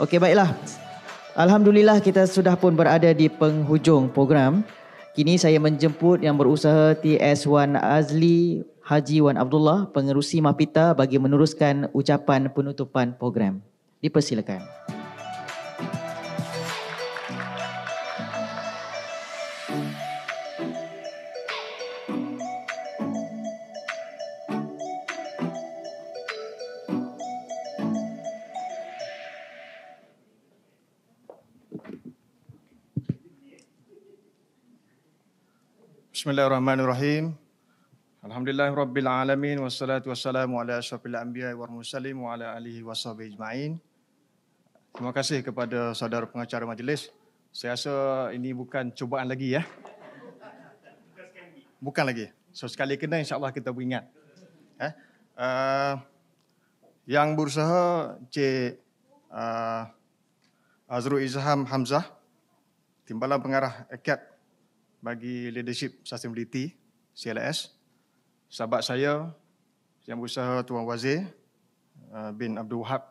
Okey baiklah. Alhamdulillah kita sudah pun berada di penghujung program. Kini saya menjemput yang berusaha TS1 Azli Haji Wan Abdullah, pengerusi Mapita bagi meneruskan ucapan penutupan program. Dipersilakan. Dipersilakan. Bismillahirrahmanirrahim. Alhamdulillahirabbil alamin wassalatu wassalamu ala asyrafil anbiya wal mursalin wa ala alihi washabihi ajmain. Terima kasih kepada saudara pengacara majlis. Saya rasa ini bukan cubaan lagi ya. Bukan lagi. So sekali kena insyaallah kita beringat. Ya? Eh? Uh, yang berusaha Cik uh, Azrul Izham Hamzah Timbalan Pengarah ECAP bagi leadership sustainability CLS. Sahabat saya yang berusaha Tuan Wazir uh, bin Abdul Wahab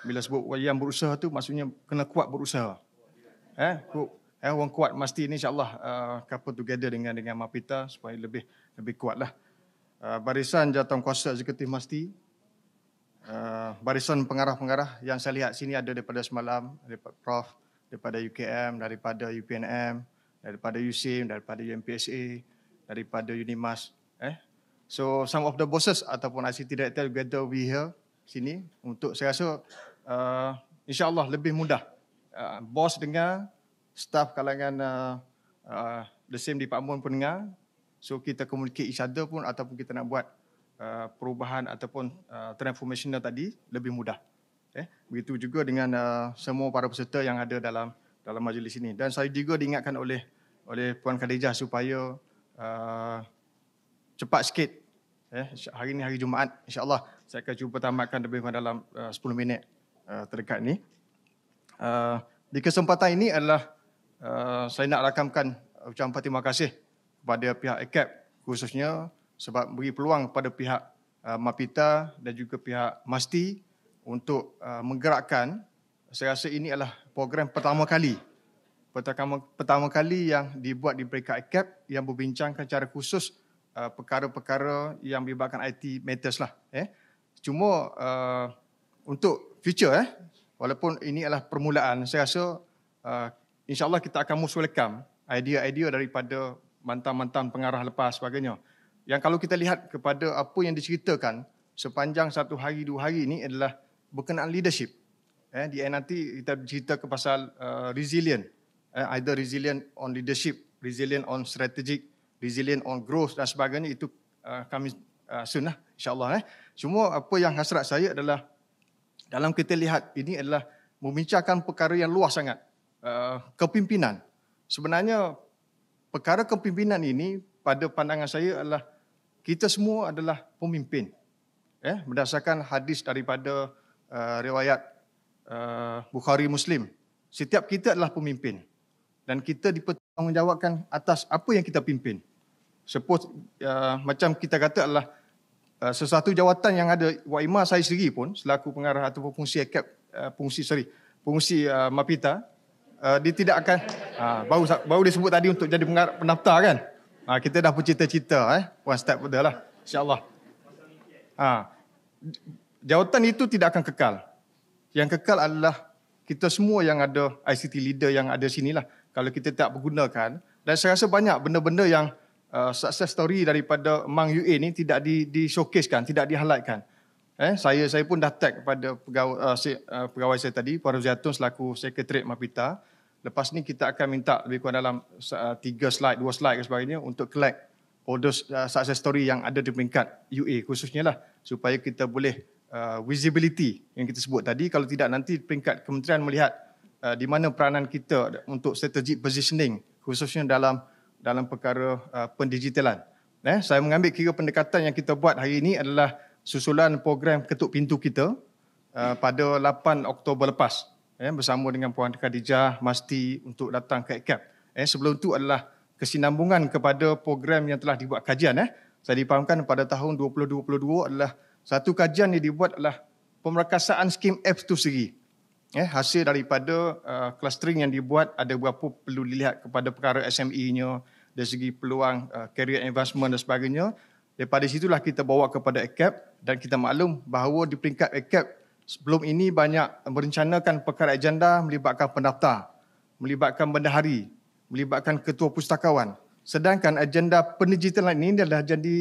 bila sebut yang berusaha tu maksudnya kena kuat berusaha. Eh, kuat. eh orang kuat mesti ni insyaAllah uh, couple together dengan dengan Mapita supaya lebih lebih kuatlah. Uh, barisan jawatan kuasa eksekutif mesti uh, barisan pengarah-pengarah yang saya lihat sini ada daripada semalam daripada Prof daripada UKM daripada UPNM daripada USIM, daripada UMPSA, daripada UNIMAS. Eh? So some of the bosses ataupun ICT director together we here sini untuk saya rasa uh, insyaAllah lebih mudah. Uh, bos dengar, staff kalangan uh, uh, the same di department pun dengar. So kita communicate each other pun ataupun kita nak buat uh, perubahan ataupun uh, transformational tadi lebih mudah. Eh, begitu juga dengan uh, semua para peserta yang ada dalam dalam majlis ini. Dan saya juga diingatkan oleh oleh Puan Khadijah supaya uh, cepat sikit. Eh, hari ini hari Jumaat, insyaAllah saya akan cuba tamatkan lebih kurang dalam uh, 10 minit uh, terdekat ini. Uh, di kesempatan ini adalah uh, saya nak rakamkan ucapan terima kasih kepada pihak ECAP khususnya sebab beri peluang kepada pihak uh, MAPITA dan juga pihak MASTI untuk uh, menggerakkan saya rasa ini adalah program pertama kali pertama, pertama kali yang dibuat di peringkat ICAP yang berbincangkan secara khusus uh, perkara-perkara yang melibatkan IT matters lah. Eh. Cuma uh, untuk future, eh, walaupun ini adalah permulaan, saya rasa uh, insyaAllah kita akan musuh lekam idea-idea daripada mantan-mantan pengarah lepas sebagainya. Yang kalau kita lihat kepada apa yang diceritakan sepanjang satu hari dua hari ini adalah berkenaan leadership. Eh, di end nanti kita cerita ke pasal uh, resilient. Eh, either resilient on leadership, resilient on strategic, resilient on growth dan sebagainya itu uh, kami uh, eh, soon lah insyaAllah. Eh. Cuma apa yang hasrat saya adalah dalam kita lihat ini adalah membincangkan perkara yang luas sangat. Uh, kepimpinan. Sebenarnya perkara kepimpinan ini pada pandangan saya adalah kita semua adalah pemimpin. Eh, berdasarkan hadis daripada uh, riwayat uh, Bukhari Muslim. Setiap kita adalah pemimpin dan kita dipertanggungjawabkan atas apa yang kita pimpin. Suppose, uh, ya, macam kita kata adalah uh, sesuatu jawatan yang ada Waima saya sendiri pun selaku pengarah atau fungsi ekap uh, fungsi sorry fungsi uh, Mapita uh, dia tidak akan uh, baru baru disebut tadi untuk jadi pengarah pendaftar kan. Uh, kita dah bercita-cita eh one step dah insyaallah. Uh, jawatan itu tidak akan kekal. Yang kekal adalah kita semua yang ada ICT leader yang ada sinilah kalau kita tak menggunakan dan saya rasa banyak benda-benda yang uh, success story daripada Mang UA ni tidak di, di showcasekan, tidak dihalaikan. Eh, saya saya pun dah tag kepada pegawai, uh, si, uh, pegawai saya tadi, Puan Ruziatun selaku Sekretariat Mapita. Lepas ni kita akan minta lebih kurang dalam uh, tiga slide, dua slide dan sebagainya untuk collect all those uh, success story yang ada di peringkat UA khususnya lah supaya kita boleh uh, visibility yang kita sebut tadi. Kalau tidak nanti peringkat kementerian melihat uh, di mana peranan kita untuk strategic positioning khususnya dalam dalam perkara uh, pendigitalan. Eh, saya mengambil kira pendekatan yang kita buat hari ini adalah susulan program ketuk pintu kita uh, pada 8 Oktober lepas eh, bersama dengan Puan Khadijah Masti untuk datang ke ECAP. Eh, sebelum itu adalah kesinambungan kepada program yang telah dibuat kajian. Eh. Saya dipahamkan pada tahun 2022 adalah satu kajian yang dibuat adalah pemerkasaan skim F itu sendiri eh, hasil daripada uh, clustering yang dibuat ada berapa perlu dilihat kepada perkara SME-nya dari segi peluang uh, career investment dan sebagainya. Daripada situlah kita bawa kepada ACAP dan kita maklum bahawa di peringkat ACAP sebelum ini banyak merencanakan perkara agenda melibatkan pendaftar, melibatkan bendahari, melibatkan ketua pustakawan. Sedangkan agenda pendigitalan ini dah jadi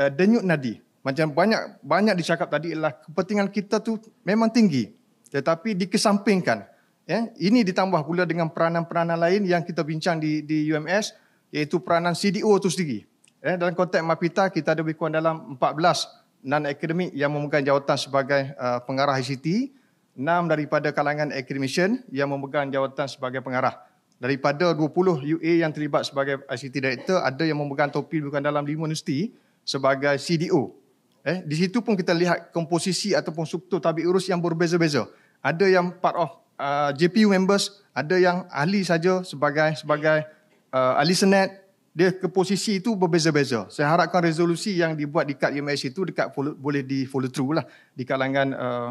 uh, denyut nadi. Macam banyak banyak dicakap tadi ialah kepentingan kita tu memang tinggi tetapi dikesampingkan. Ya, ini ditambah pula dengan peranan-peranan lain yang kita bincang di, di UMS, iaitu peranan CDO itu sendiri. Ya, dalam konteks MAPITA, kita ada lebih dalam 14 non-akademik yang memegang jawatan sebagai uh, pengarah ICT, 6 daripada kalangan akademisyen yang memegang jawatan sebagai pengarah. Daripada 20 UA yang terlibat sebagai ICT Director, ada yang memegang topi bukan dalam 5 universiti sebagai CDO. Eh, di situ pun kita lihat komposisi ataupun struktur tabik urus yang berbeza-beza ada yang part of uh, JPU members, ada yang ahli saja sebagai sebagai uh, ahli senat, dia ke posisi itu berbeza-beza. Saya harapkan resolusi yang dibuat di dekat UMS itu dekat boleh di follow through lah di kalangan uh,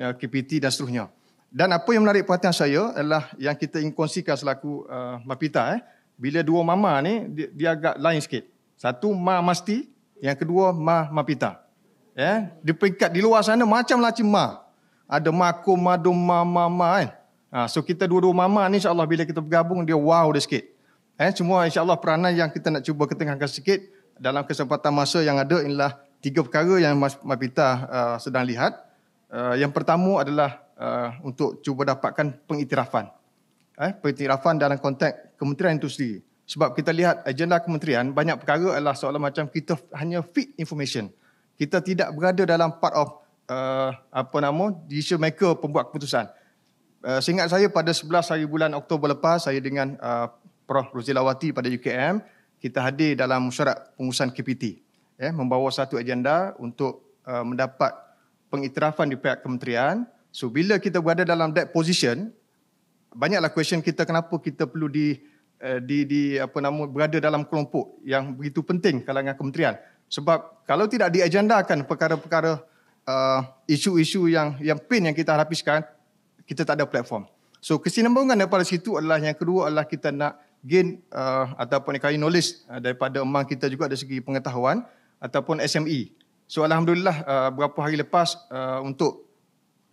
uh KPT dan seterusnya. Dan apa yang menarik perhatian saya adalah yang kita inkonsikan selaku uh, Mapita eh. Bila dua mama ni dia, dia agak lain sikit. Satu ma masti, yang kedua ma mapita. Ya, eh? di peringkat di luar sana macam laci ma ada makum madum mama ma, kan. Ha, so kita dua-dua mama ni insyaAllah bila kita bergabung dia wow dia sikit. Eh, semua insyaAllah peranan yang kita nak cuba ketengahkan sikit dalam kesempatan masa yang ada inilah tiga perkara yang Mas Mapita uh, sedang lihat. Uh, yang pertama adalah uh, untuk cuba dapatkan pengiktirafan. Eh, pengiktirafan dalam konteks kementerian itu sendiri. Sebab kita lihat agenda kementerian, banyak perkara adalah seolah macam kita hanya fit information. Kita tidak berada dalam part of uh, apa nama decision maker pembuat keputusan. Uh, seingat saya pada 11 hari bulan Oktober lepas saya dengan uh, Prof Ruzilawati pada UKM kita hadir dalam mesyuarat pengurusan KPT eh ya, membawa satu agenda untuk uh, mendapat pengiktirafan di pihak kementerian. So bila kita berada dalam that position banyaklah question kita kenapa kita perlu di uh, di di apa nama berada dalam kelompok yang begitu penting kalangan kementerian sebab kalau tidak diagendakan perkara-perkara Uh, isu-isu uh, yang yang pain yang kita hadapi sekarang kita tak ada platform. So kesinambungan daripada situ adalah yang kedua adalah kita nak gain uh, ataupun kaya knowledge uh, daripada emang kita juga dari segi pengetahuan ataupun SME. So alhamdulillah uh, berapa hari lepas uh, untuk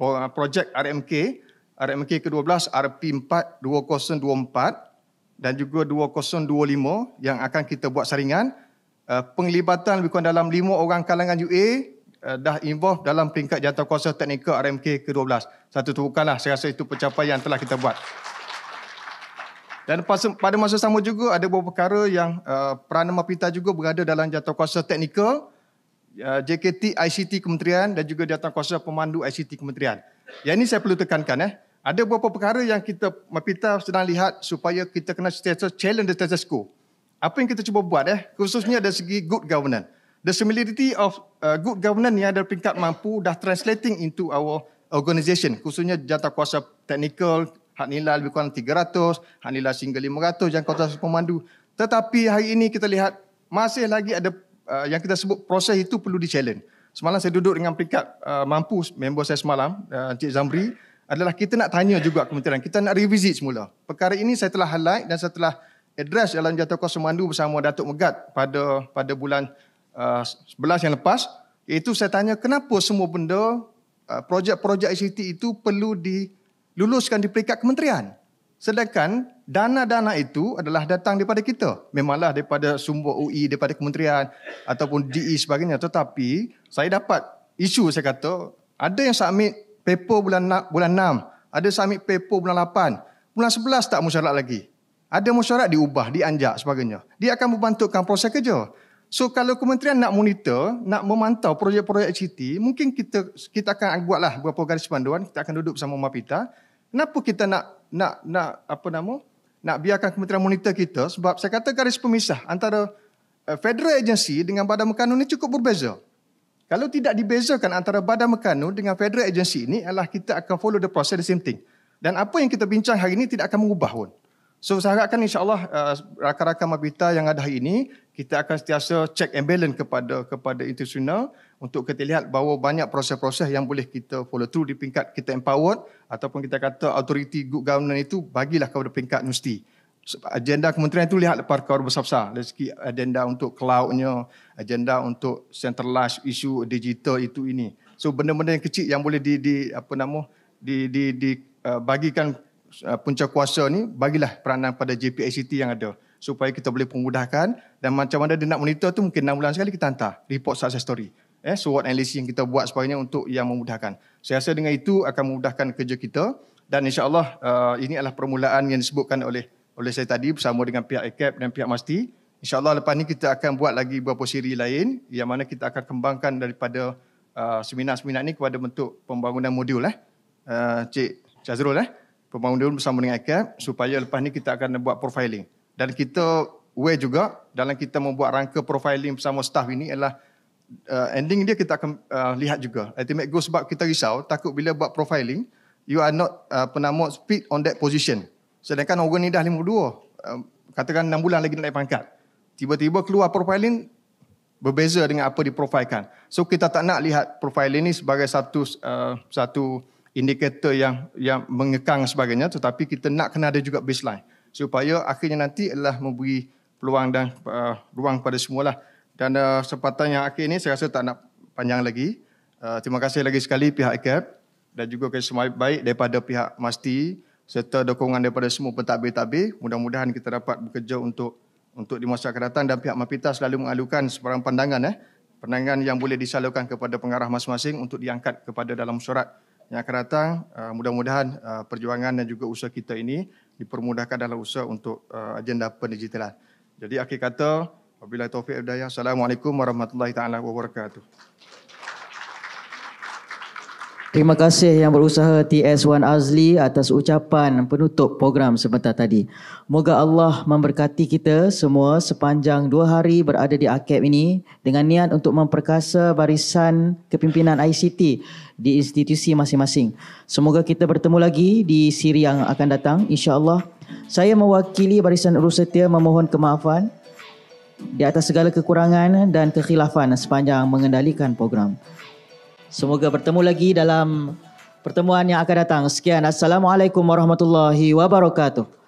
uh, projek RMK RMK ke-12 RP4 2024 dan juga 2025 yang akan kita buat saringan uh, penglibatan lebih kurang dalam 5 orang kalangan UA Eh, dah involve dalam peringkat jantarkuasa teknikal RMK ke-12. Satu tukarlah saya rasa itu pencapaian yang telah kita buat. Dan pada masa sama juga ada beberapa perkara yang uh, eh, Peranan Mapita juga berada dalam jantarkuasa teknikal uh, eh, JKT ICT Kementerian dan juga jantarkuasa pemandu ICT Kementerian. Ya ini saya perlu tekankan eh. Ada beberapa perkara yang kita Mapita sedang lihat supaya kita kena status challenge the status quo. Apa yang kita cuba buat eh khususnya dari segi good governance the similarity of uh, good governance yang ada peringkat mampu dah translating into our organisation khususnya jatah kuasa technical hak nilai lebih kurang 300 hak nilai single 500 yang kuasa pemandu tetapi hari ini kita lihat masih lagi ada uh, yang kita sebut proses itu perlu di challenge semalam saya duduk dengan peringkat uh, mampu member saya semalam uh, Cik Zamri adalah kita nak tanya juga kementerian kita nak revisit semula perkara ini saya telah highlight dan saya telah address dalam jatuh kuasa pemandu bersama Datuk Megat pada pada bulan 11 uh, yang lepas iaitu saya tanya kenapa semua benda uh, projek-projek ICT itu perlu diluluskan di peringkat kementerian sedangkan dana-dana itu adalah datang daripada kita memanglah daripada sumber UI daripada kementerian ataupun DE sebagainya tetapi saya dapat isu saya kata ada yang submit paper bulan bulan 6 ada submit paper bulan 8 bulan 11 tak musyarat lagi ada mesyuarat diubah, dianjak sebagainya. Dia akan membantukan proses kerja. So kalau kementerian nak monitor, nak memantau projek-projek CT, e mungkin kita kita akan buatlah beberapa garis panduan, kita akan duduk bersama Mapita. Kenapa kita nak nak nak apa nama? Nak biarkan kementerian monitor kita sebab saya kata garis pemisah antara eh, federal agency dengan badan mekanun ini cukup berbeza. Kalau tidak dibezakan antara badan mekanun dengan federal agency ini adalah kita akan follow the process the same thing. Dan apa yang kita bincang hari ini tidak akan mengubah pun. So saya harapkan insyaAllah uh, rakan-rakan Mabita yang ada hari ini, kita akan setiasa check and balance kepada kepada institusional untuk kita lihat bahawa banyak proses-proses yang boleh kita follow through di peringkat kita empowered ataupun kita kata authority good governance itu bagilah kepada peringkat universiti. Agenda kementerian itu lihat perkara besar-besar. Dari segi agenda untuk cloudnya, agenda untuk centralized issue digital itu ini. So benda-benda yang kecil yang boleh di, di apa nama di di, di uh, bagikan Uh, punca kuasa ni bagilah peranan pada JPACT yang ada supaya kita boleh permudahkan dan macam mana dia nak monitor tu mungkin 6 bulan sekali kita hantar report success story eh SWOT analysis yang kita buat sebagainya untuk yang memudahkan. Saya rasa dengan itu akan memudahkan kerja kita dan insya-Allah uh, ini adalah permulaan yang disebutkan oleh oleh saya tadi bersama dengan pihak ICAP dan pihak MASTI. InsyaAllah lepas ni kita akan buat lagi beberapa siri lain yang mana kita akan kembangkan daripada uh, seminar-seminar ini kepada bentuk pembangunan modul. Eh. Uh, Cik Chazrul, eh pembangunan bersama dengan ICAP supaya lepas ni kita akan buat profiling. Dan kita aware juga dalam kita membuat rangka profiling bersama staff ini adalah uh, ending dia kita akan uh, lihat juga. Ultimate goal sebab kita risau, takut bila buat profiling, you are not uh, penama speed on that position. Sedangkan orang ni dah 52, uh, um, katakan 6 bulan lagi nak naik pangkat. Tiba-tiba keluar profiling, berbeza dengan apa diprofilkan. So kita tak nak lihat profiling ni sebagai satu uh, satu indikator yang yang mengekang sebagainya tetapi kita nak kena ada juga baseline supaya akhirnya nanti adalah memberi peluang dan uh, ruang pada semualah dan uh, sempatan yang akhir ini saya rasa tak nak panjang lagi uh, terima kasih lagi sekali pihak ICAP dan juga kerjasama baik daripada pihak MASTI serta dokongan daripada semua pentadbir-tadbir mudah-mudahan kita dapat bekerja untuk untuk di masa akan dan pihak MAPITA selalu mengalukan sebarang pandangan eh pandangan yang boleh disalurkan kepada pengarah masing-masing untuk diangkat kepada dalam surat yang akan datang. Uh, mudah-mudahan uh, perjuangan dan juga usaha kita ini dipermudahkan dalam usaha untuk uh, agenda pendigitalan. Jadi akhir kata, bila taufik hidayah. Assalamualaikum warahmatullahi taala wabarakatuh. Terima kasih yang berusaha TS1 Azli atas ucapan penutup program sebentar tadi. Moga Allah memberkati kita semua sepanjang dua hari berada di AKEP ini dengan niat untuk memperkasa barisan kepimpinan ICT di institusi masing-masing. Semoga kita bertemu lagi di siri yang akan datang insya-Allah. Saya mewakili Barisan Urus Setia memohon kemaafan di atas segala kekurangan dan kekhilafan sepanjang mengendalikan program. Semoga bertemu lagi dalam pertemuan yang akan datang. Sekian. Assalamualaikum warahmatullahi wabarakatuh.